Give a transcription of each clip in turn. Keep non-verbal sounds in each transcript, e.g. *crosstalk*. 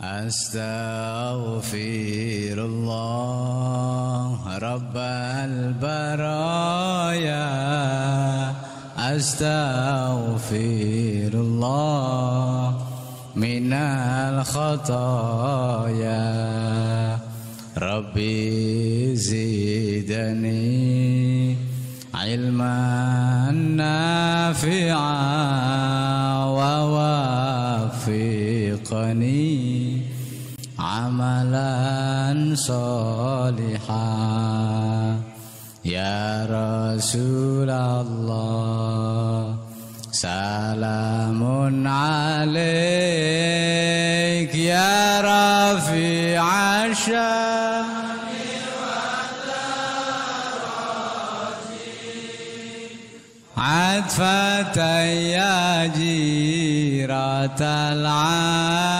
أستغفر الله رب البرايا أستغفر الله من الخطايا ربي زيدني علما نافعا ووفقني عملا صالحا يا رسول الله سلام عليك يا رفيع الشام عدفة يا جيرة العالم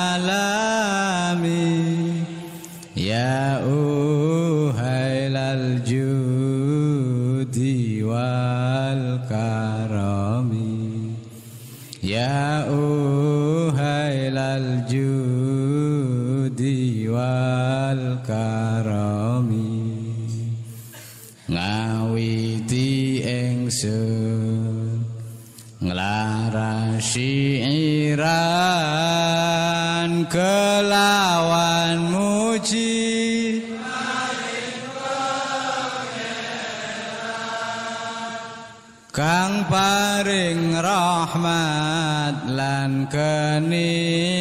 ngawiti ingsun nglarasi iran kelawan muji Kang paring rahmat lan kening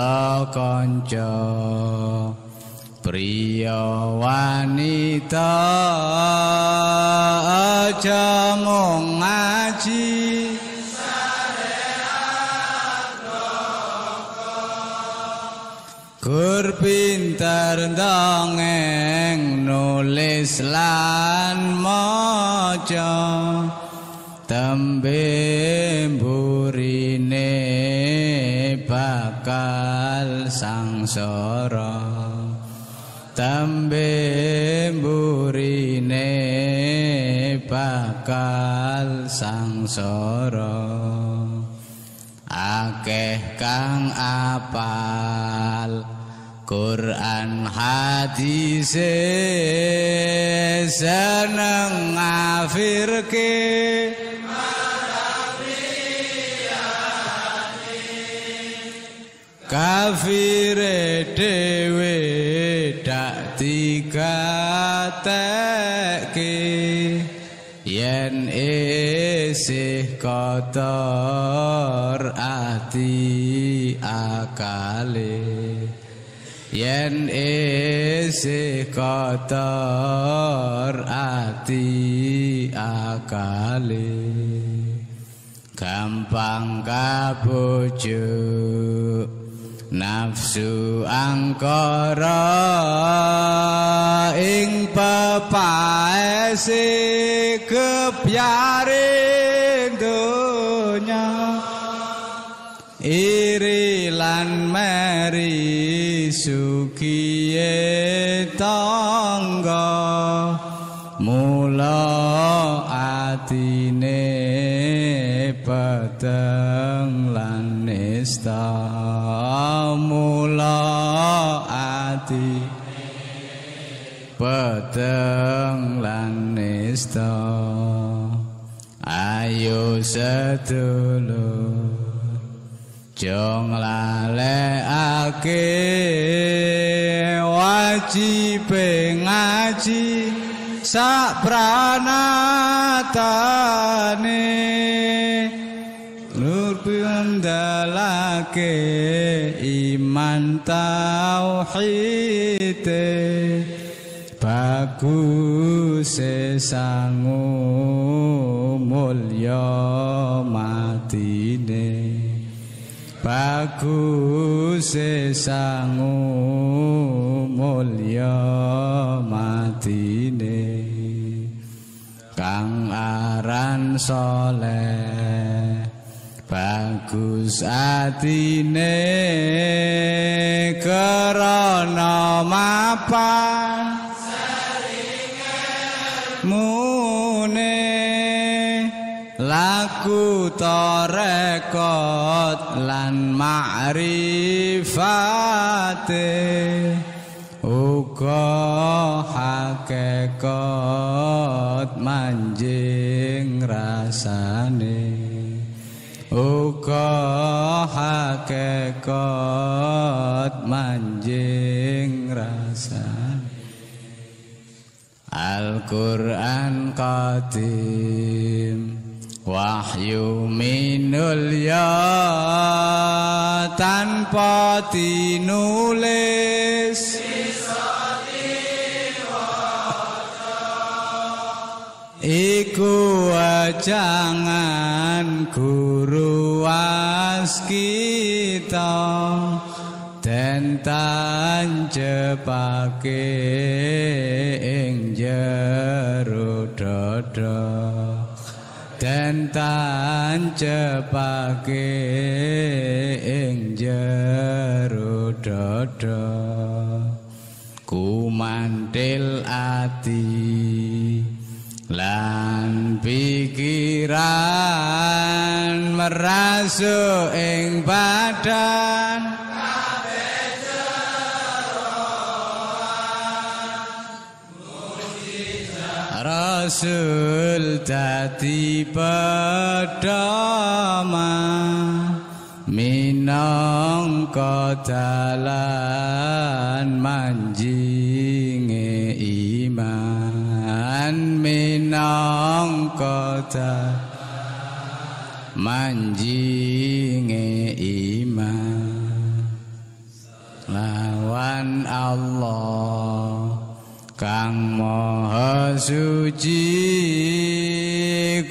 Kula kanca priya wanita aja mung ngaji Gur dongeng nulis lan maca tembe burine bakal sangsara tembe ne bakal sangsara akeh kang apal Quran hadis seneng ngafirke kafire dhewe dak digateke yen isih kotor ati akale yen isih kotor ati akale gampang kabujuk nafsu angkara ing pepaese kebyaring donya iri lan merisu peteng lan nesta ayo sedulur jong lalekake wajib ngaji sak pranatane nur pindalake iman tauhid sesangu mulya matine bagus sesangu mulya matine kang aran saleh bagus atine krana mapan tarekat lan ma'rifate uga hakikat manjing rasane uga hakikat manjing rasane Al-Qur'an Qadim Wahyu ya tanpa tinulis Iku jangan guru waskita Den tancepake ing jero dada tan cepake ing jero dada kumantil ati lan pikiran merasuk ing badan Rasul dadi pedoma minangka dalan manjinge iman minangka dalan manjinge iman lawan Allah Kang Maha Suci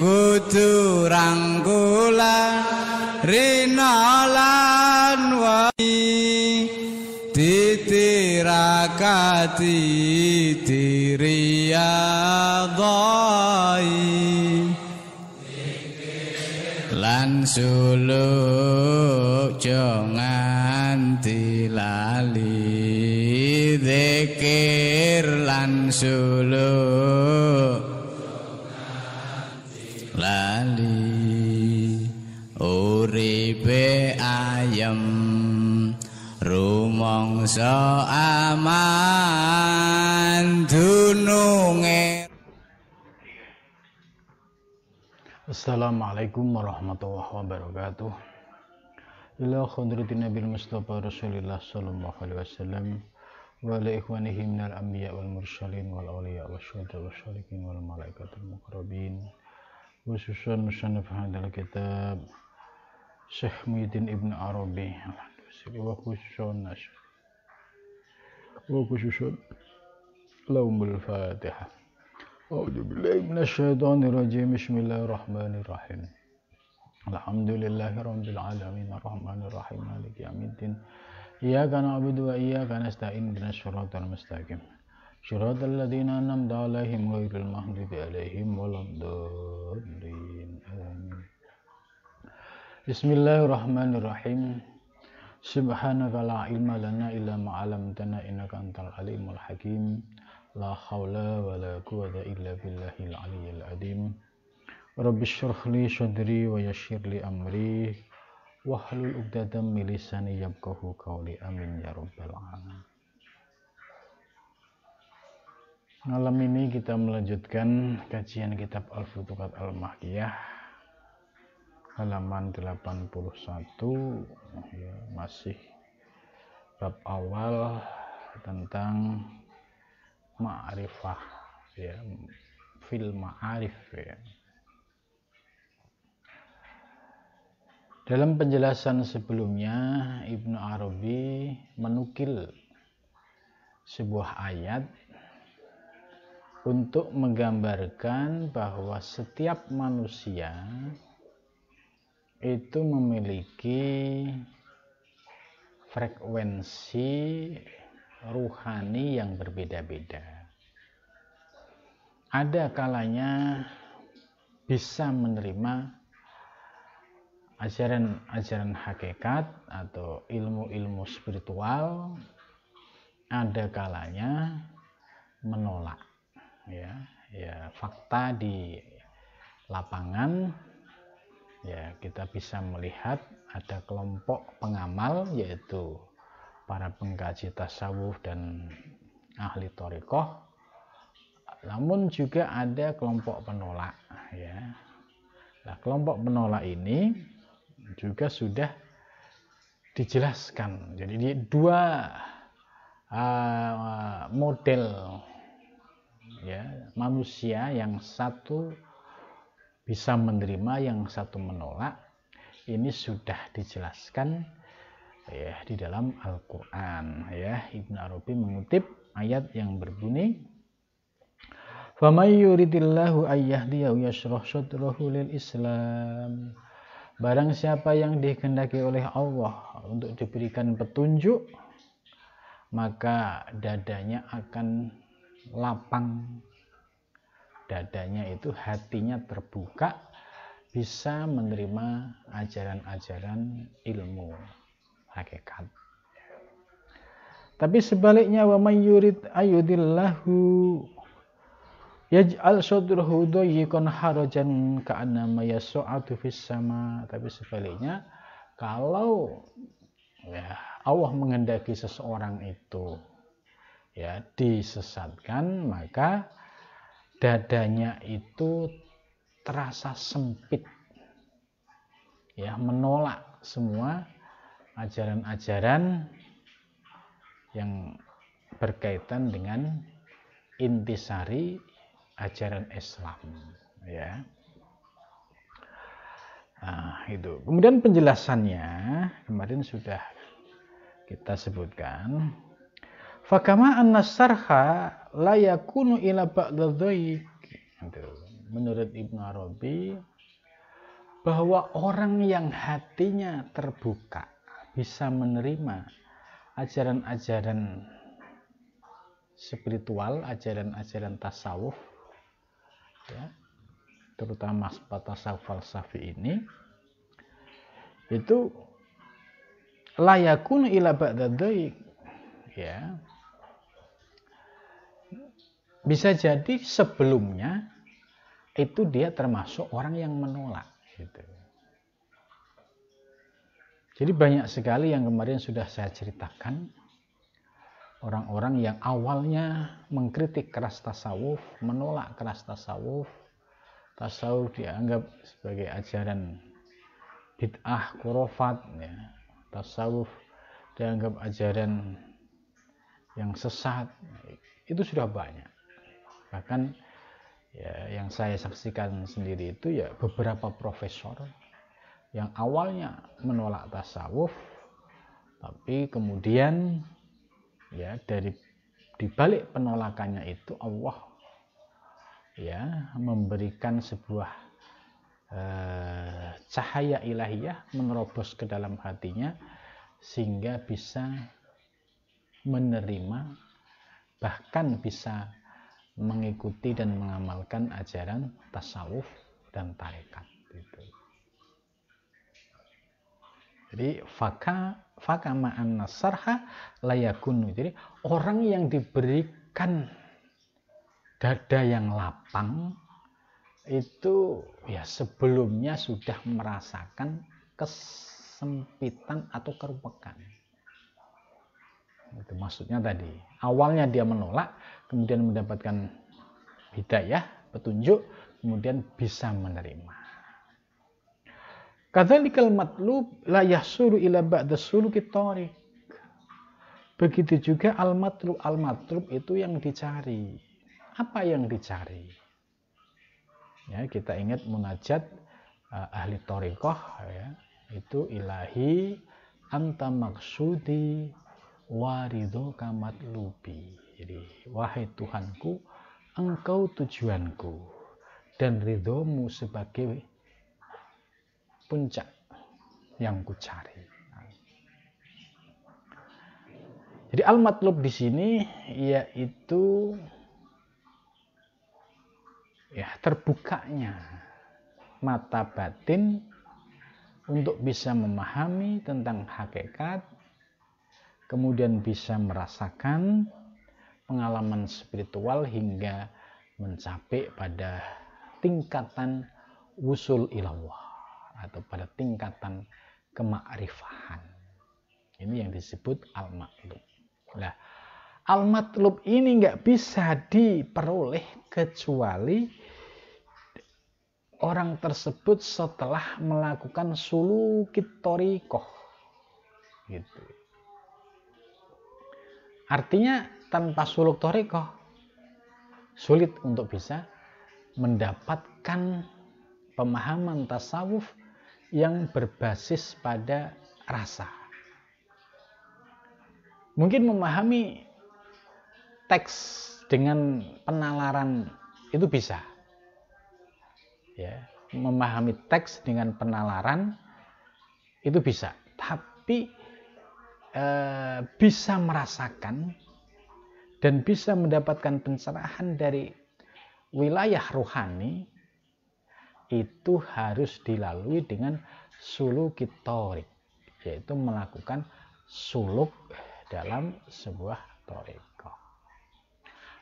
kudu rangkula rinalan wani titirakati tiriyadai lan suci suluk lali uripe ayem rumangsa aman dununge Assalamualaikum warahmatullahi wabarakatuh Ila khadratin Nabi Mustafa Rasulillah sallallahu alaihi wasallam ولإخوانه من الأنبياء والمرسلين والأولياء والشهداء والصالحين والملائكة المقربين وخصوصا مصنف هذا الكتاب شيخ ميدين ابن عربي وخصوصا وخصوصا لوم الفاتحة أعوذ بالله من الشيطان الرجيم بسم الله الرحمن الرحيم الحمد لله رب العالمين الرحمن الرحيم مالك يوم الدين إياك نعبد وإياك نستعين اهدنا الصراط المستقيم صراط الذين أنعمت عليهم غير المغضوب عليهم ولا الضالين آمين بسم الله الرحمن الرحيم سبحانك لا علم لنا إلا ما علمتنا إنك أنت العليم الحكيم لا حول ولا قوة إلا بالله العلي العظيم رب اشرح لي صدري ويسر لي أمري wahlul ugdadam milisani yabkahu kauli amin ya rabbal alamin malam ini kita melanjutkan kajian kitab Al-Futuhat Al-Mahkiyah halaman 81 ya, masih bab awal tentang ma'rifah ya fil ma'arif ya Dalam penjelasan sebelumnya, Ibnu Arabi menukil sebuah ayat untuk menggambarkan bahwa setiap manusia itu memiliki frekuensi ruhani yang berbeda-beda. Ada kalanya bisa menerima ajaran-ajaran hakikat atau ilmu-ilmu spiritual ada kalanya menolak ya ya fakta di lapangan ya kita bisa melihat ada kelompok pengamal yaitu para pengkaji tasawuf dan ahli torikoh namun juga ada kelompok penolak ya nah, kelompok penolak ini juga sudah dijelaskan. Jadi dua uh, model ya manusia yang satu bisa menerima, yang satu menolak. Ini sudah dijelaskan ya di dalam Al-Qur'an ya. Ibnu Arabi mengutip ayat yang berbunyi فَمَنْ يُرِدِ اللَّهُ أَيَّهْدِيَهُ يَشْرَحْ صَدْرَهُ لِلْإِسْلَامِ Barang siapa yang dikehendaki oleh Allah untuk diberikan petunjuk, maka dadanya akan lapang. Dadanya itu hatinya terbuka, bisa menerima ajaran-ajaran ilmu hakikat. Tapi sebaliknya wa mayyurid ayyudillahu ayudillahu yaj'al sadruhu dayyikan harajan ka'annama yas'adu fis sama tapi sebaliknya kalau ya Allah menghendaki seseorang itu ya disesatkan maka dadanya itu terasa sempit ya menolak semua ajaran-ajaran yang berkaitan dengan intisari ajaran Islam ya nah, itu kemudian penjelasannya kemarin sudah kita sebutkan fakama an nasarha la yakunu ila Itu. menurut Ibnu Arabi bahwa orang yang hatinya terbuka bisa menerima ajaran-ajaran spiritual, ajaran-ajaran tasawuf ya, terutama safal safi ini itu layakun ila ba'dadai ya bisa jadi sebelumnya itu dia termasuk orang yang menolak gitu. Jadi banyak sekali yang kemarin sudah saya ceritakan orang-orang yang awalnya mengkritik keras tasawuf, menolak keras tasawuf. Tasawuf dianggap sebagai ajaran bid'ah kurofat, ya. tasawuf dianggap ajaran yang sesat. Itu sudah banyak. Bahkan ya, yang saya saksikan sendiri itu ya beberapa profesor yang awalnya menolak tasawuf, tapi kemudian ya dari dibalik penolakannya itu Allah ya memberikan sebuah eh, cahaya ilahiyah menerobos ke dalam hatinya sehingga bisa menerima bahkan bisa mengikuti dan mengamalkan ajaran tasawuf dan tarekat itu. Jadi faka faka ma'an nasarha layakunu. Jadi orang yang diberikan dada yang lapang itu ya sebelumnya sudah merasakan kesempitan atau kerupakan. Itu maksudnya tadi. Awalnya dia menolak, kemudian mendapatkan hidayah, petunjuk, kemudian bisa menerima. Kadzalikal matlub la yahsuru ila ba'da suluki tariq. Begitu juga al-matlub. Al-matlub itu yang dicari. Apa yang dicari? Ya, kita ingat munajat uh, ahli torikoh ya, itu ilahi anta maksudi warido kamatlubi. Jadi, wahai Tuhanku, engkau tujuanku dan ridhomu sebagai puncak yang ku cari. Jadi al-matlub di sini yaitu ya terbukanya mata batin untuk bisa memahami tentang hakikat kemudian bisa merasakan pengalaman spiritual hingga mencapai pada tingkatan usul ilallah atau pada tingkatan kemakrifahan. Ini yang disebut al-matlub. Nah, al-matlub ini nggak bisa diperoleh kecuali orang tersebut setelah melakukan sulukit torikoh. Gitu. Artinya tanpa suluk torikoh sulit untuk bisa mendapatkan pemahaman tasawuf yang berbasis pada rasa. Mungkin memahami teks dengan penalaran itu bisa. Ya, memahami teks dengan penalaran itu bisa, tapi e, bisa merasakan dan bisa mendapatkan pencerahan dari wilayah rohani itu harus dilalui dengan sulukitorik, yaitu melakukan suluk dalam sebuah toriko.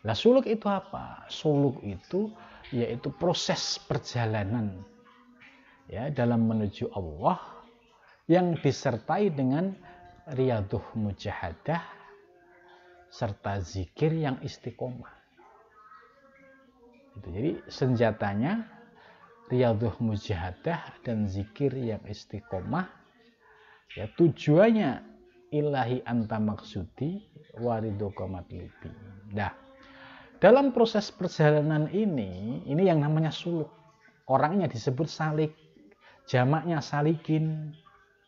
Nah suluk itu apa? Suluk itu yaitu proses perjalanan ya dalam menuju Allah yang disertai dengan riaduh mujahadah serta zikir yang istiqomah. Jadi senjatanya riyadhah mujahadah dan zikir yang istiqomah ya tujuannya ilahi anta maksudi warido matlubi nah dalam proses perjalanan ini ini yang namanya suluk orangnya disebut salik jamaknya salikin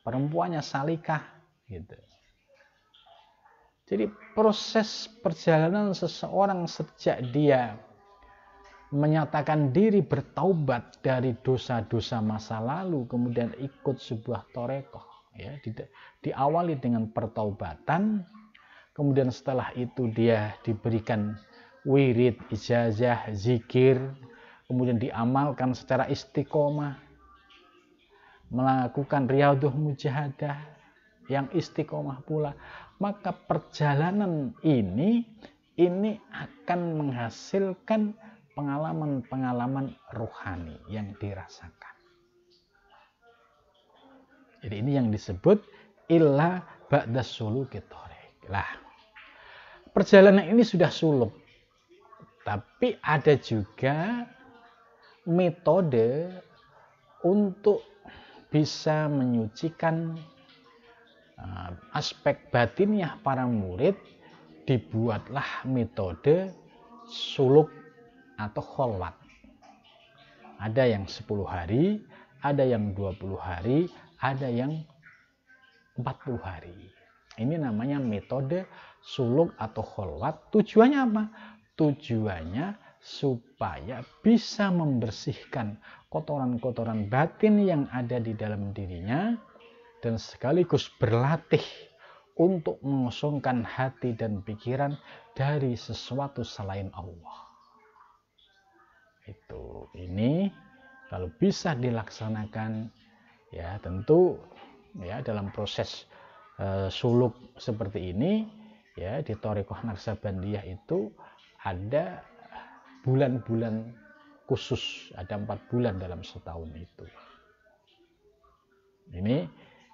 perempuannya salikah gitu jadi proses perjalanan seseorang sejak dia menyatakan diri bertaubat dari dosa-dosa masa lalu kemudian ikut sebuah torekoh ya di, diawali dengan pertaubatan kemudian setelah itu dia diberikan wirid ijazah zikir kemudian diamalkan secara istiqomah melakukan riyadhah mujahadah yang istiqomah pula maka perjalanan ini ini akan menghasilkan pengalaman-pengalaman rohani yang dirasakan. Jadi ini yang disebut illa ba'da suluki Lah, perjalanan ini sudah suluk. Tapi ada juga metode untuk bisa menyucikan eh, aspek batinnya para murid dibuatlah metode suluk atau kholwat. Ada yang 10 hari, ada yang 20 hari, ada yang 40 hari. Ini namanya metode suluk atau kholwat. Tujuannya apa? Tujuannya supaya bisa membersihkan kotoran-kotoran batin yang ada di dalam dirinya dan sekaligus berlatih untuk mengosongkan hati dan pikiran dari sesuatu selain Allah itu ini kalau bisa dilaksanakan ya tentu ya dalam proses uh, suluk seperti ini ya di Torikoh Naksabandiyah itu ada bulan-bulan khusus ada empat bulan dalam setahun itu ini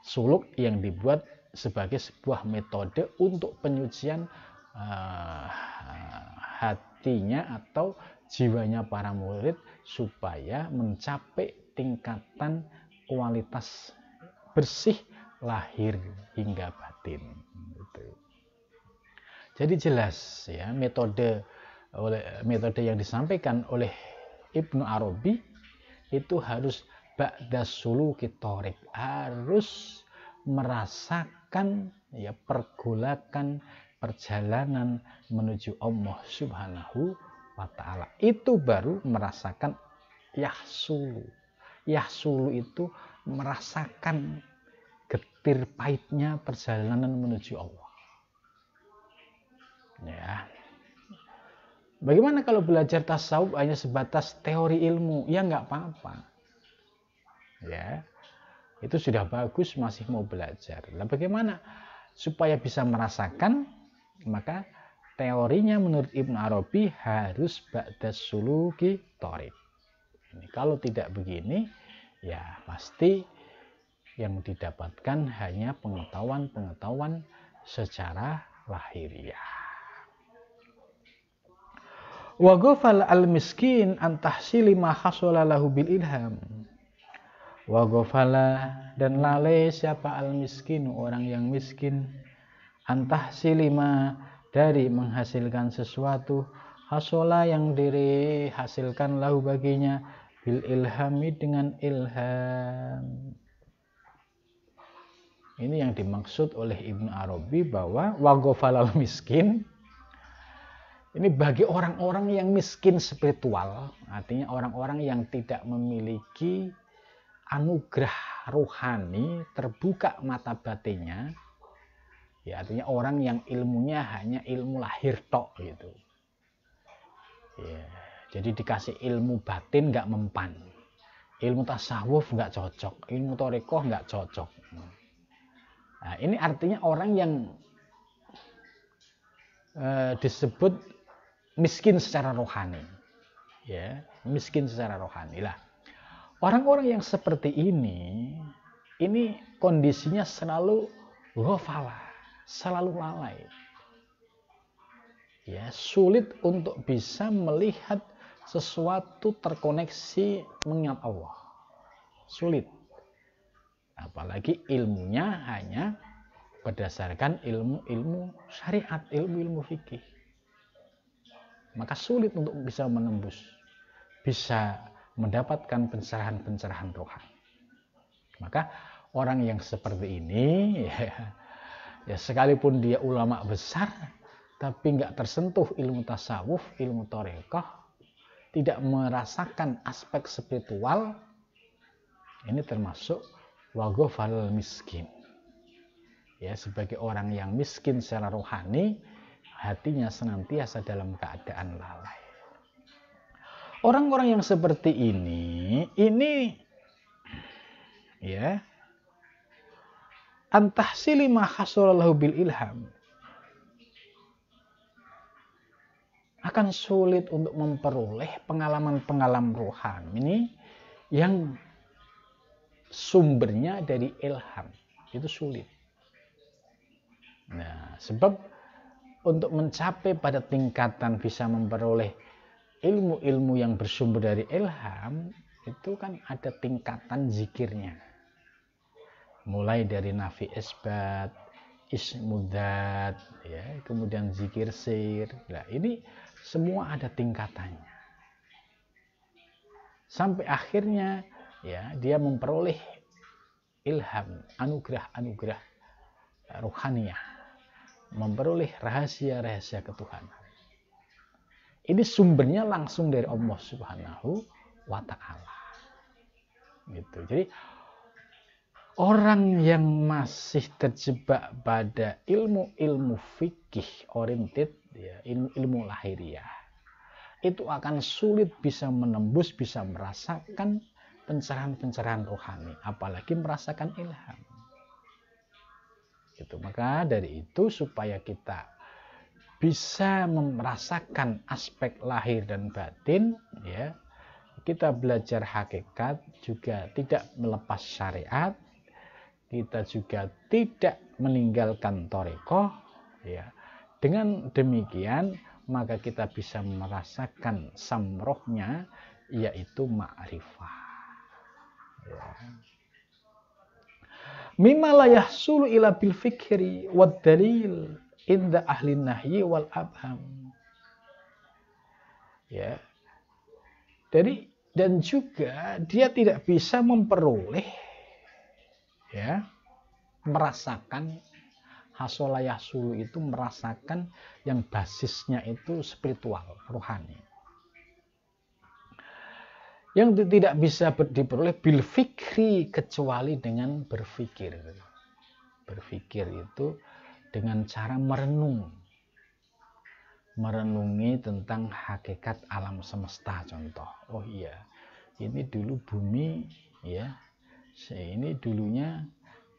suluk yang dibuat sebagai sebuah metode untuk penyucian uh, hatinya atau jiwanya para murid supaya mencapai tingkatan kualitas bersih lahir hingga batin. Gitu. Jadi jelas ya metode oleh metode yang disampaikan oleh Ibnu Arabi itu harus ba'da suluki harus merasakan ya pergolakan perjalanan menuju Allah Subhanahu wa ta'ala. Itu baru merasakan yahsulu. Yahsulu itu merasakan getir pahitnya perjalanan menuju Allah. Ya. Bagaimana kalau belajar tasawuf hanya sebatas teori ilmu? Ya nggak apa-apa. Ya. Itu sudah bagus masih mau belajar. Nah, bagaimana supaya bisa merasakan maka teorinya menurut Ibnu Arabi harus ba'das suluki torik. Ini, kalau tidak begini, ya pasti yang didapatkan hanya pengetahuan-pengetahuan secara lahiriah. Wa ghafal al-miskin an tahsili ma hasala lahu bil ilham. Wa ghafala dan lalai siapa al-miskin orang yang miskin an tahsili ma dari menghasilkan sesuatu hasola yang diri hasilkan lahu baginya bil ilhami dengan ilham ini yang dimaksud oleh Ibn Arabi bahwa wagofalal miskin ini bagi orang-orang yang miskin spiritual, artinya orang-orang yang tidak memiliki anugerah rohani, terbuka mata batinnya, ya artinya orang yang ilmunya hanya ilmu lahir tok gitu ya, jadi dikasih ilmu batin nggak mempan ilmu tasawuf nggak cocok ilmu torekoh nggak cocok nah, ini artinya orang yang eh, disebut miskin secara rohani ya miskin secara rohani lah orang-orang yang seperti ini ini kondisinya selalu ghafalah selalu lalai. Ya, sulit untuk bisa melihat sesuatu terkoneksi mengingat Allah. Sulit. Apalagi ilmunya hanya berdasarkan ilmu-ilmu syariat, ilmu-ilmu fikih. Maka sulit untuk bisa menembus, bisa mendapatkan pencerahan-pencerahan rohani. Maka orang yang seperti ini *laughs* ya, ya sekalipun dia ulama besar tapi nggak tersentuh ilmu tasawuf ilmu torekoh tidak merasakan aspek spiritual ini termasuk wagofal miskin ya sebagai orang yang miskin secara rohani hatinya senantiasa dalam keadaan lalai orang-orang yang seperti ini ini ya Antah ma hasulallahu bil ilham. Akan sulit untuk memperoleh pengalaman-pengalaman rohani ini yang sumbernya dari ilham. Itu sulit. Nah, sebab untuk mencapai pada tingkatan bisa memperoleh ilmu-ilmu yang bersumber dari ilham, itu kan ada tingkatan zikirnya mulai dari nafi isbat ismudat ya kemudian zikir sir nah ini semua ada tingkatannya sampai akhirnya ya dia memperoleh ilham anugerah-anugerah ruhaniyah memperoleh rahasia-rahasia ketuhanan ini sumbernya langsung dari Allah Subhanahu wa taala gitu jadi orang yang masih terjebak pada ilmu-ilmu fikih oriented ya, ilmu, lahiriah itu akan sulit bisa menembus bisa merasakan pencerahan-pencerahan rohani apalagi merasakan ilham itu maka dari itu supaya kita bisa merasakan aspek lahir dan batin ya kita belajar hakikat juga tidak melepas syariat kita juga tidak meninggalkan toriko, ya dengan demikian maka kita bisa merasakan samrohnya yaitu ma'rifah ya. mimma la yahsulu ila bil fikri wad dalil inda ahli nahyi wal abham ya jadi dan juga dia tidak bisa memperoleh ya merasakan hasolayah sulu itu merasakan yang basisnya itu spiritual rohani yang tidak bisa diperoleh bil fikri kecuali dengan berpikir berpikir itu dengan cara merenung merenungi tentang hakikat alam semesta contoh oh iya ini dulu bumi ya ini dulunya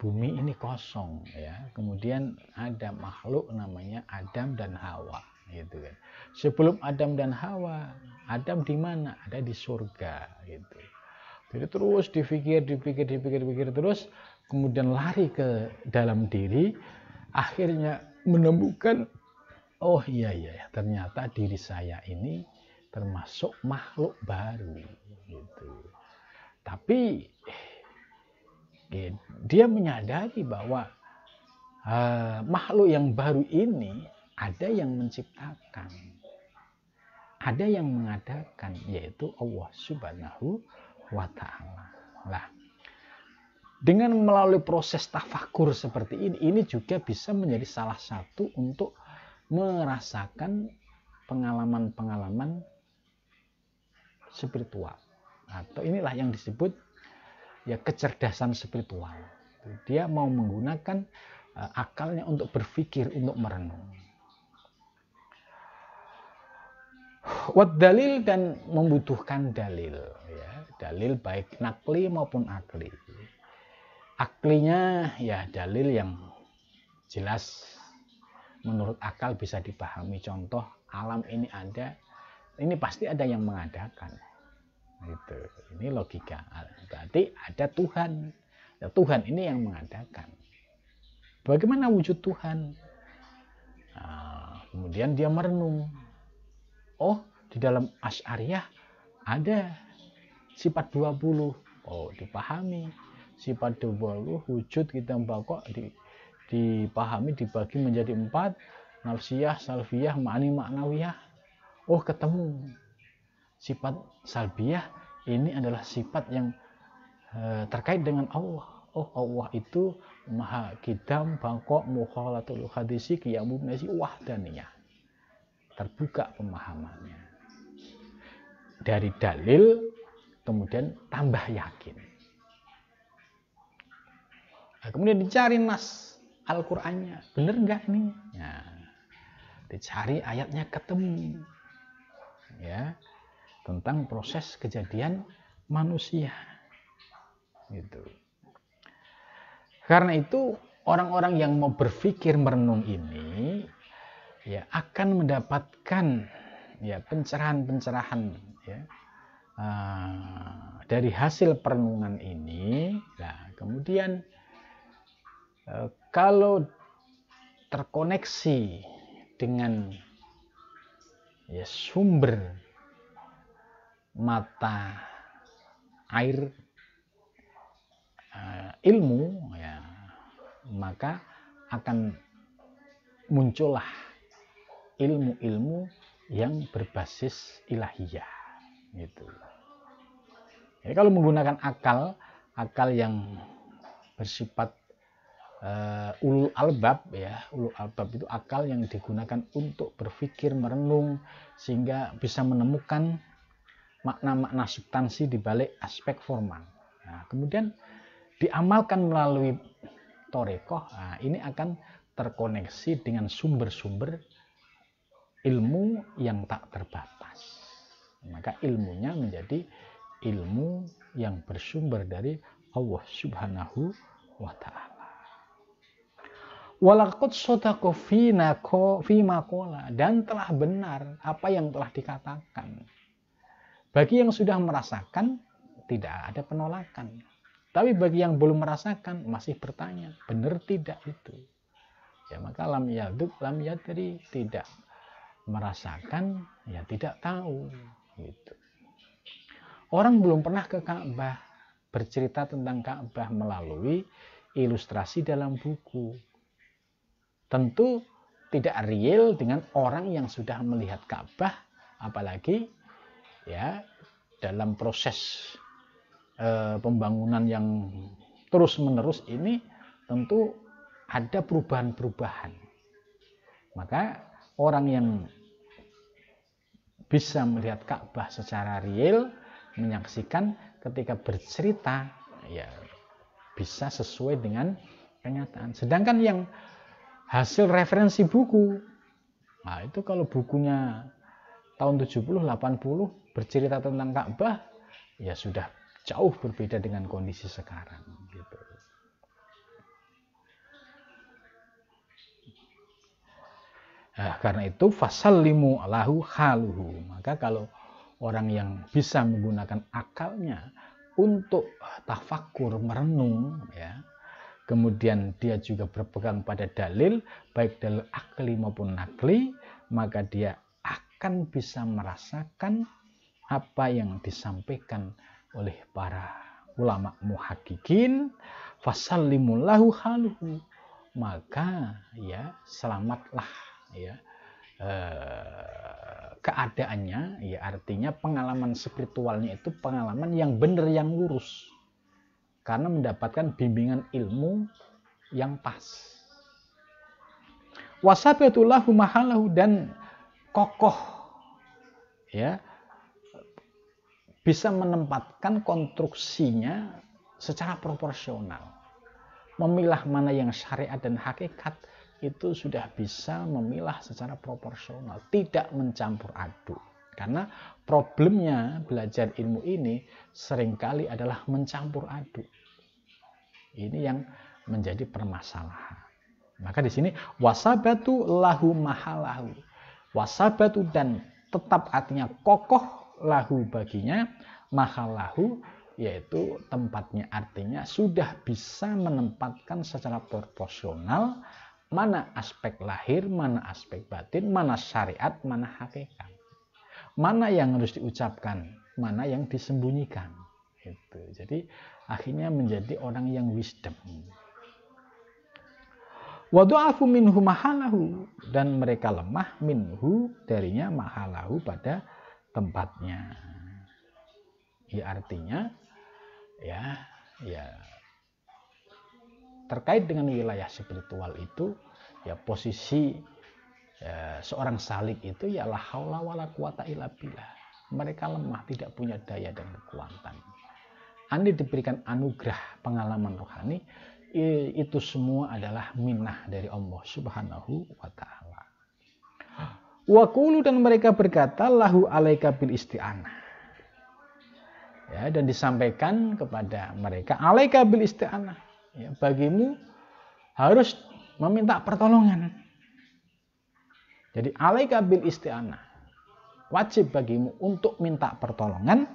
bumi ini kosong ya kemudian ada makhluk namanya Adam dan Hawa gitu kan sebelum Adam dan Hawa Adam di mana ada di surga gitu jadi terus dipikir dipikir dipikir dipikir terus kemudian lari ke dalam diri akhirnya menemukan oh iya iya, iya ternyata diri saya ini termasuk makhluk baru gitu tapi eh, dia menyadari bahwa uh, makhluk yang baru ini ada yang menciptakan, ada yang mengadakan, yaitu Allah Subhanahu wa Ta'ala. Nah, dengan melalui proses tafakur seperti ini, ini juga bisa menjadi salah satu untuk merasakan pengalaman-pengalaman spiritual atau inilah yang disebut ya kecerdasan spiritual. Dia mau menggunakan eh, akalnya untuk berpikir, untuk merenung. Wat dalil dan membutuhkan dalil, ya. dalil baik nakli maupun akli. Aklinya ya dalil yang jelas menurut akal bisa dipahami. Contoh alam ini ada, ini pasti ada yang mengadakan itu. Ini logika. Berarti ada Tuhan. Ya, Tuhan ini yang mengadakan. Bagaimana wujud Tuhan? Nah, kemudian dia merenung. Oh, di dalam Asy'ariyah ada sifat 20. Oh, dipahami. Sifat 20 wujud kita mbak di, dipahami dibagi menjadi empat nafsiyah, salfiyah, ma'ani, maknawiyah. Oh, ketemu. Sifat salbiyah ini adalah sifat yang eh, terkait dengan Allah oh Allah itu maha kidam bangkok mukhalatul hadisi kiamu nasi wahdaniyah terbuka pemahamannya dari dalil kemudian tambah yakin nah, kemudian dicari nas Al-Qur'annya bener enggak ini nah, dicari ayatnya ketemu ya tentang proses kejadian manusia. Gitu. Karena itu orang-orang yang mau berpikir merenung ini ya akan mendapatkan ya pencerahan-pencerahan ya uh, dari hasil perenungan ini. Nah, kemudian uh, kalau terkoneksi dengan ya sumber mata air uh, ilmu ya maka akan muncullah ilmu-ilmu yang berbasis ilahiyah gitu. Jadi kalau menggunakan akal, akal yang bersifat uh, ulul albab ya, ulul albab itu akal yang digunakan untuk berpikir, merenung sehingga bisa menemukan makna-makna substansi di balik aspek formal. Nah, kemudian diamalkan melalui torekoh, nah, ini akan terkoneksi dengan sumber-sumber ilmu yang tak terbatas. Maka ilmunya menjadi ilmu yang bersumber dari Allah Subhanahu wa taala. Walakut sodako fina ko fima kola dan telah benar apa yang telah dikatakan. Bagi yang sudah merasakan, tidak ada penolakan. Tapi bagi yang belum merasakan, masih bertanya, benar tidak itu? Ya maka lam yaduk, lam yadri, tidak merasakan, ya tidak tahu. Gitu. Orang belum pernah ke Ka'bah, bercerita tentang Ka'bah melalui ilustrasi dalam buku. Tentu tidak real dengan orang yang sudah melihat Ka'bah, apalagi ya dalam proses e, pembangunan yang terus menerus ini tentu ada perubahan-perubahan maka orang yang bisa melihat Ka'bah secara real menyaksikan ketika bercerita ya bisa sesuai dengan kenyataan sedangkan yang hasil referensi buku nah itu kalau bukunya tahun 70 80 bercerita tentang Ka'bah ya sudah jauh berbeda dengan kondisi sekarang gitu. Nah, karena itu fasal limu alahu haluhu. Maka kalau orang yang bisa menggunakan akalnya untuk tafakur merenung ya, kemudian dia juga berpegang pada dalil baik dalil akli maupun nakli, maka dia akan bisa merasakan apa yang disampaikan oleh para ulama muhakikin fasallimulahu haluhu maka ya selamatlah ya eh, keadaannya ya artinya pengalaman spiritualnya itu pengalaman yang benar yang lurus karena mendapatkan bimbingan ilmu yang pas wasabiatullahu mahalahu dan kokoh ya bisa menempatkan konstruksinya secara proporsional. Memilah mana yang syariat dan hakikat itu sudah bisa memilah secara proporsional, tidak mencampur aduk. Karena problemnya belajar ilmu ini seringkali adalah mencampur aduk. Ini yang menjadi permasalahan. Maka di sini wasabatu lahu mahalahu wasabatu dan tetap artinya kokoh lahu baginya mahalahu yaitu tempatnya artinya sudah bisa menempatkan secara proporsional mana aspek lahir, mana aspek batin, mana syariat, mana hakikat. Mana yang harus diucapkan, mana yang disembunyikan. Gitu. Jadi akhirnya menjadi orang yang wisdom. Wadu'afu minhu mahalahu. Dan mereka lemah minhu darinya mahalahu pada tempatnya. Ya artinya, ya, ya terkait dengan wilayah spiritual itu ya posisi ya, seorang salik itu ya la haula wala quwata illa billah. Mereka lemah, tidak punya daya dan kekuatan. Anda diberikan anugerah pengalaman rohani, itu semua adalah minah dari Allah Subhanahu wa taala. Wakulu dan mereka berkata lahu alaika bil isti'anah. Ya, dan disampaikan kepada mereka alaika bil isti'anah. Ya, bagimu harus meminta pertolongan. Jadi alaika bil isti'anah. Wajib bagimu untuk minta pertolongan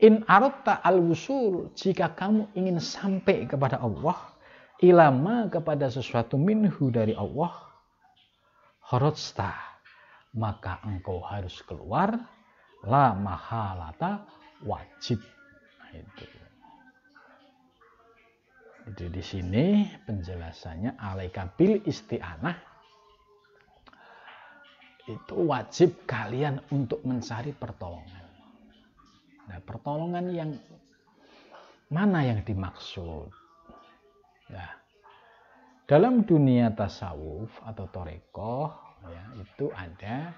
in arta al-wusul jika kamu ingin sampai kepada Allah ilama kepada sesuatu minhu dari Allah horotsta maka engkau harus keluar la mahalata wajib nah, itu jadi di sini penjelasannya bil isti'anah itu wajib kalian untuk mencari pertolongan nah pertolongan yang mana yang dimaksud Nah, dalam dunia tasawuf atau torekoh ya, itu ada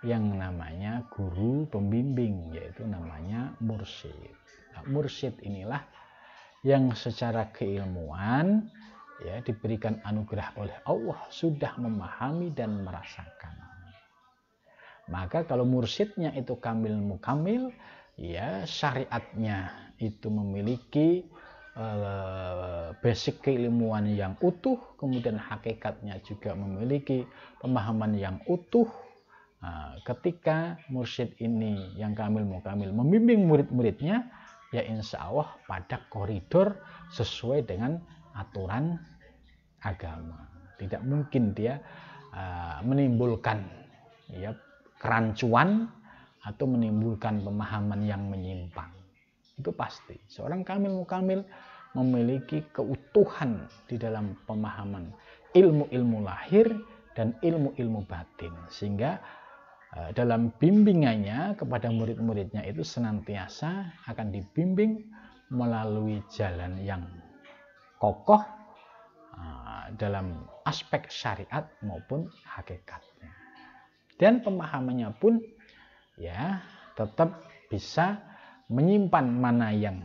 yang namanya guru pembimbing yaitu namanya mursyid. Nah, mursyid inilah yang secara keilmuan ya diberikan anugerah oleh Allah sudah memahami dan merasakan. Maka kalau mursyidnya itu kamil mukamil ya syariatnya itu memiliki Eh, basic keilmuan yang utuh, kemudian hakikatnya juga memiliki pemahaman yang utuh. Nah, ketika mursyid ini yang kamil mukamil membimbing murid-muridnya, ya insya Allah pada koridor sesuai dengan aturan agama. Tidak mungkin dia eh, menimbulkan ya kerancuan atau menimbulkan pemahaman yang menyimpang. Itu pasti. Seorang kamil mukamil memiliki keutuhan di dalam pemahaman ilmu-ilmu lahir dan ilmu-ilmu batin. Sehingga eh, dalam bimbingannya kepada murid-muridnya itu senantiasa akan dibimbing melalui jalan yang kokoh eh, dalam aspek syariat maupun hakikatnya. Dan pemahamannya pun ya tetap bisa menyimpan mana yang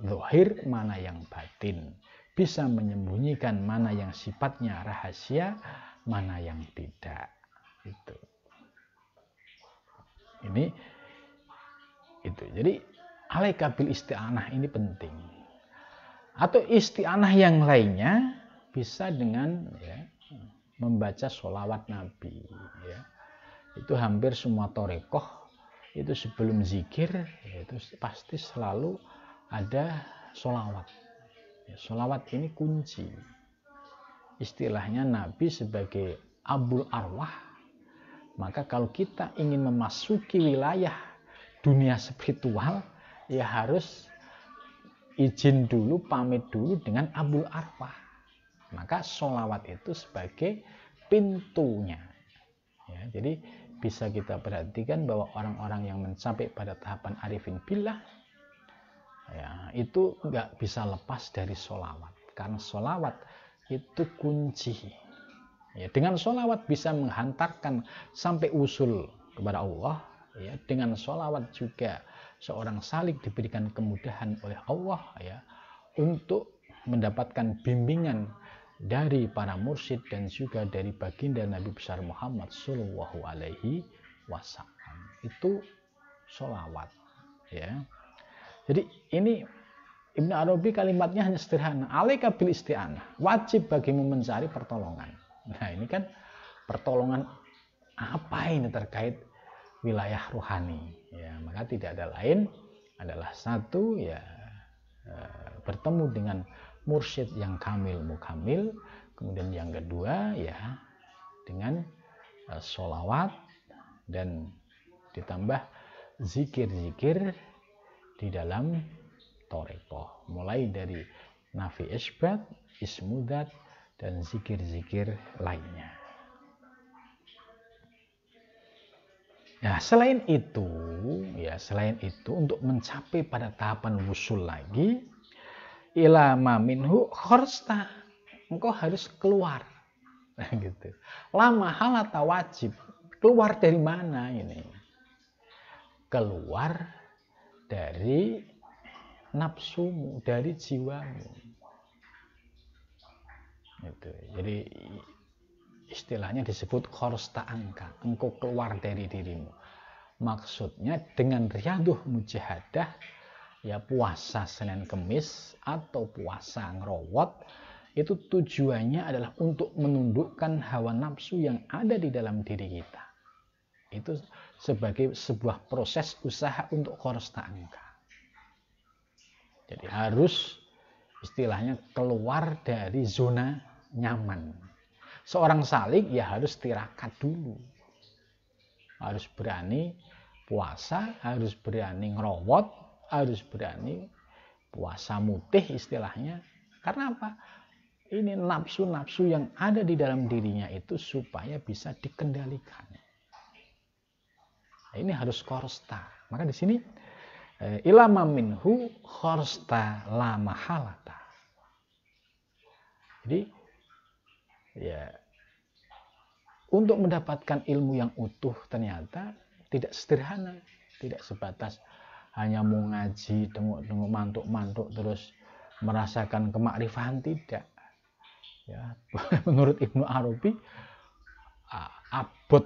lohir, mana yang batin. Bisa menyembunyikan mana yang sifatnya rahasia, mana yang tidak. Itu. Ini itu. Jadi alaika kabil isti'anah ini penting. Atau isti'anah yang lainnya bisa dengan ya, membaca sholawat Nabi. Ya. Itu hampir semua torekoh itu sebelum zikir ya, itu pasti selalu ada solawat ya, solawat ini kunci istilahnya Nabi sebagai Abul Arwah maka kalau kita ingin memasuki wilayah dunia spiritual ya harus izin dulu pamit dulu dengan Abul Arwah maka solawat itu sebagai pintunya ya, jadi bisa kita perhatikan bahwa orang-orang yang mencapai pada tahapan arifin billah ya, itu nggak bisa lepas dari solawat karena solawat itu kunci ya, dengan solawat bisa menghantarkan sampai usul kepada Allah ya, dengan solawat juga seorang salik diberikan kemudahan oleh Allah ya untuk mendapatkan bimbingan dari para mursyid dan juga dari baginda Nabi besar Muhammad Shallallahu Alaihi Wasallam itu solawat ya jadi ini Ibnu Arabi kalimatnya hanya sederhana alaika bil isti'anah wajib bagimu mencari pertolongan nah ini kan pertolongan apa ini terkait wilayah rohani ya maka tidak ada lain adalah satu ya eh, bertemu dengan mursyid yang kamil mukamil kemudian yang kedua ya dengan uh, e, solawat dan ditambah zikir-zikir di dalam toreko mulai dari nafi isbat ismudat dan zikir-zikir lainnya Nah, selain itu, ya selain itu untuk mencapai pada tahapan wusul lagi, ila minhu khorsta. Engkau harus keluar. *laughs* gitu. Lama hal atau wajib. Keluar dari mana ini? Keluar dari nafsumu, dari jiwamu. Gitu. Jadi istilahnya disebut khorsta angka, engkau keluar dari dirimu. Maksudnya dengan riaduh mujahadah ya puasa Senin Kemis atau puasa ngerowot itu tujuannya adalah untuk menundukkan hawa nafsu yang ada di dalam diri kita. Itu sebagai sebuah proses usaha untuk koros angka. Jadi harus istilahnya keluar dari zona nyaman. Seorang salik ya harus tirakat dulu. Harus berani puasa, harus berani ngerowot, harus berani puasa mutih istilahnya. Karena apa? Ini nafsu-nafsu yang ada di dalam dirinya itu supaya bisa dikendalikan. Nah, ini harus korsta. Maka di sini eh, ilama minhu korsta lama halata. Jadi ya untuk mendapatkan ilmu yang utuh ternyata tidak sederhana, tidak sebatas hanya mau ngaji tengok-tengok mantuk-mantuk terus merasakan kemakrifan tidak ya *laughs* menurut Ibnu Arabi abot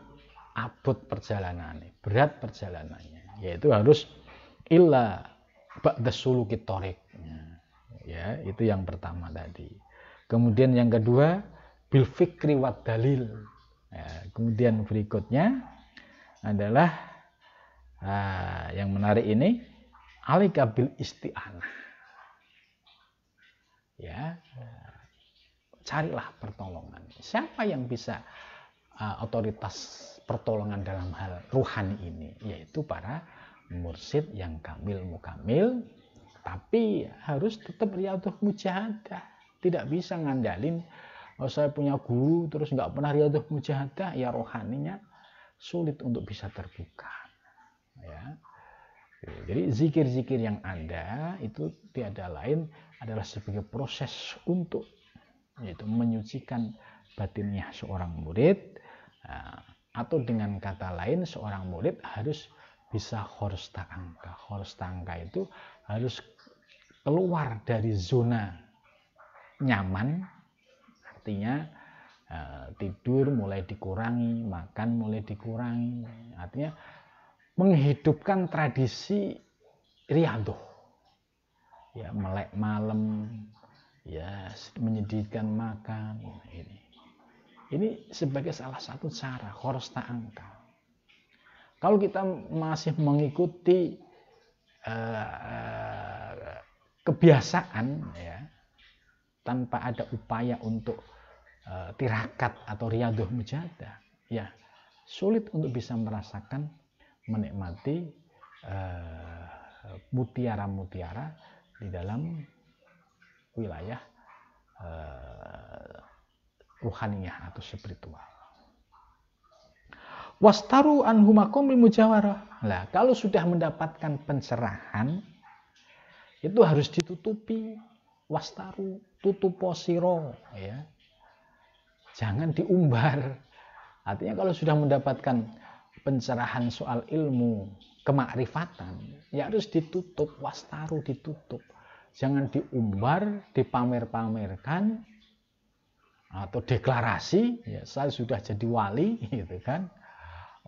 abot perjalanannya berat perjalanannya yaitu harus illa ba'da suluki torik ya itu yang pertama tadi kemudian yang kedua bil fikri wat dalil ya, kemudian berikutnya adalah Nah, yang menarik ini alika bil isti'anah. Ya. Carilah pertolongan. Siapa yang bisa uh, otoritas pertolongan dalam hal ruhani ini yaitu para mursid yang kamil mukamil tapi harus tetap riyadhah mujahadah tidak bisa ngandalin oh, saya punya guru terus nggak pernah riyadhah mujahadah ya rohaninya sulit untuk bisa terbuka ya. Jadi zikir-zikir yang ada itu tiada lain adalah sebagai proses untuk yaitu menyucikan batinnya seorang murid ah, atau dengan kata lain seorang murid harus bisa horsta angka. Horsta angka itu harus keluar dari zona nyaman artinya ah, tidur mulai dikurangi, makan mulai dikurangi. Artinya menghidupkan tradisi riadoh ya melek malam ya menyedihkan makan ya, ini ini sebagai salah satu cara harus tak angka kalau kita masih mengikuti uh, kebiasaan ya tanpa ada upaya untuk uh, tirakat atau riadoh mujadah ya sulit untuk bisa merasakan menikmati eh, mutiara-mutiara uh, di dalam wilayah uh, eh, ruhaniyah atau spiritual. Wastaru anhumakum mujawarah. Lah, kalau sudah mendapatkan pencerahan itu harus ditutupi wastaru tutuposiro ya. Jangan diumbar. Artinya kalau sudah mendapatkan pencerahan soal ilmu kemakrifatan ya harus ditutup wastaru ditutup jangan diumbar dipamer-pamerkan atau deklarasi ya saya sudah jadi wali *laughs* gitu kan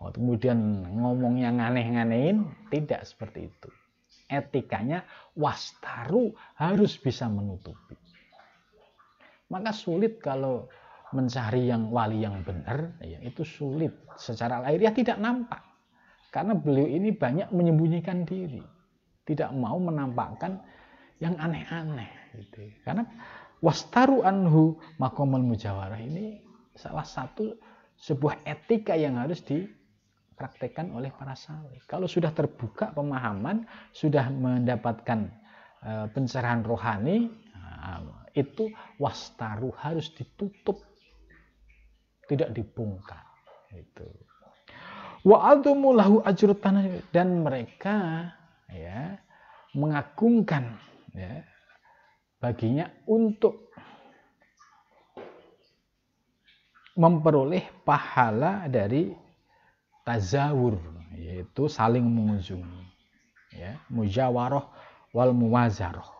oh, kemudian ngomong yang aneh-anehin tidak seperti itu etikanya wastaru harus bisa menutupi maka sulit kalau mencari yang wali yang benar ya, itu sulit secara lahiriah ya tidak nampak karena beliau ini banyak menyembunyikan diri tidak mau menampakkan yang aneh-aneh gitu. karena wastaru anhu makomal mujawarah ini salah satu sebuah etika yang harus dipraktekkan oleh para salih Kalau sudah terbuka pemahaman, sudah mendapatkan eh, pencerahan rohani, nah, itu wastaru harus ditutup tidak dibungkam itu wa lahu dan mereka ya mengagungkan ya, baginya untuk memperoleh pahala dari tazawur yaitu saling mengunjungi ya mujawaroh wal muwazaroh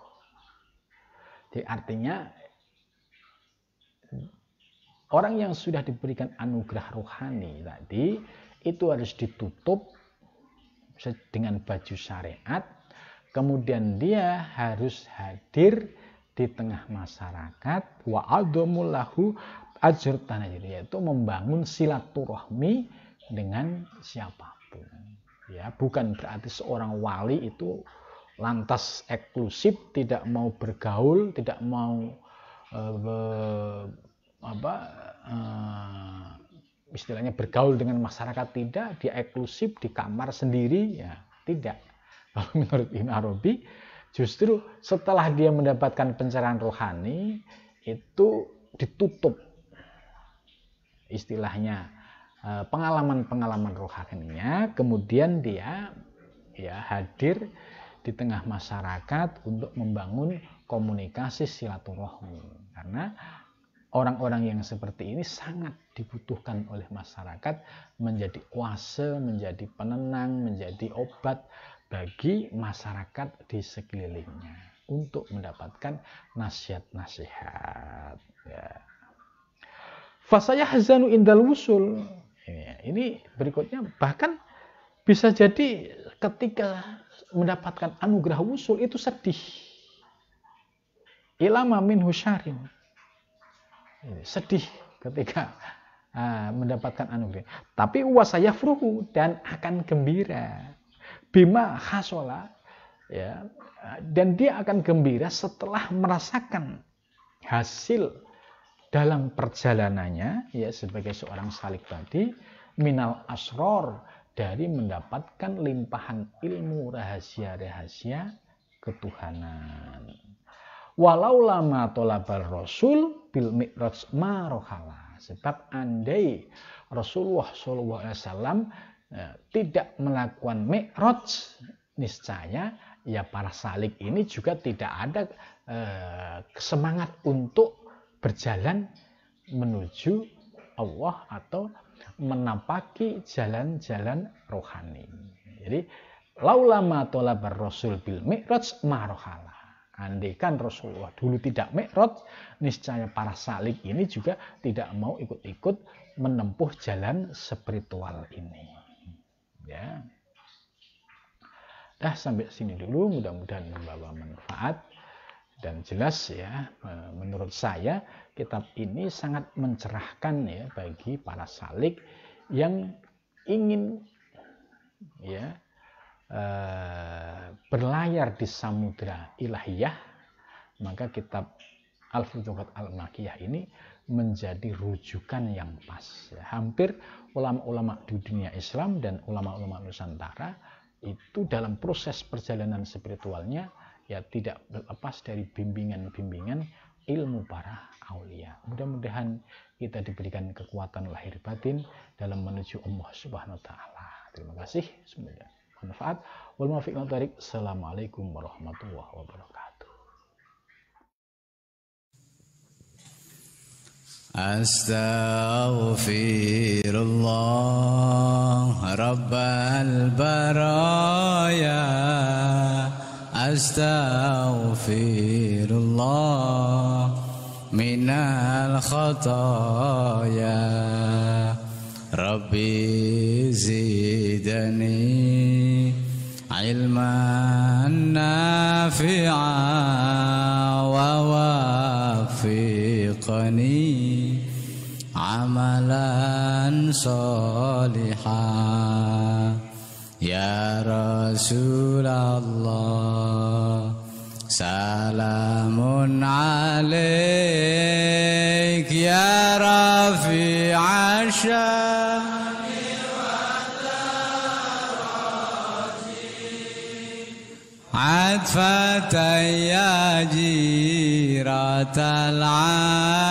artinya Orang yang sudah diberikan anugerah rohani tadi itu harus ditutup dengan baju syariat, kemudian dia harus hadir di tengah masyarakat wa lahu ajr jadi yaitu membangun silaturahmi dengan siapapun. Ya, bukan berarti seorang wali itu lantas eksklusif, tidak mau bergaul, tidak mau eh, apa uh, istilahnya bergaul dengan masyarakat tidak, dia eksklusif di kamar sendiri ya tidak. *laughs* Kalau menurut Ibn Arabi, justru setelah dia mendapatkan pencerahan rohani itu ditutup istilahnya eh, pengalaman-pengalaman rohaninya, kemudian dia ya hadir di tengah masyarakat untuk membangun komunikasi silaturahmi karena Orang-orang yang seperti ini sangat dibutuhkan oleh masyarakat menjadi kuasa, menjadi penenang, menjadi obat bagi masyarakat di sekelilingnya untuk mendapatkan nasihat-nasihat. Ya. Fasaya hazanu indal wusul. Ini berikutnya bahkan bisa jadi ketika mendapatkan anugerah wusul itu sedih. Ilama min husyarin Eh, sedih ketika *laughs* ah, mendapatkan anugerah. Tapi saya fruhu dan akan gembira. Bima hasola ya dan dia akan gembira setelah merasakan hasil dalam perjalanannya ya sebagai seorang salik tadi minal asror dari mendapatkan limpahan ilmu rahasia-rahasia ketuhanan. Walau lama tolabar Rasul bil mi'raj marohala. Sebab andai Rasulullah SAW e, tidak melakukan mi'raj niscaya ya para salik ini juga tidak ada eh, semangat untuk berjalan menuju Allah atau menapaki jalan-jalan rohani. Jadi laulama tolabar rasul bil mi'raj marohala. Andaikan Rasulullah dulu tidak mikrot niscaya para salik ini juga tidak mau ikut-ikut menempuh jalan spiritual ini. Ya. Dah sampai sini dulu, mudah-mudahan membawa manfaat dan jelas ya menurut saya kitab ini sangat mencerahkan ya bagi para salik yang ingin ya Eh, berlayar di samudra ilahiyah, maka kitab Al-Futuhat Al-Makiyah ini menjadi rujukan yang pas. Hampir ulama-ulama di dunia Islam dan ulama-ulama Nusantara itu dalam proses perjalanan spiritualnya ya tidak lepas dari bimbingan-bimbingan ilmu para aulia. Mudah-mudahan kita diberikan kekuatan lahir batin dalam menuju Allah Subhanahu wa taala. Terima kasih semuanya bermanfaat. Assalamualaikum warahmatullahi wabarakatuh. Astaghfirullah Rabbal Baraya Astaghfirullah من الخطايا ربي زي علما نافعا ووافقني عملا صالحا يا رسول الله سلام عليك يا رفيع الشان يا جيرة العالم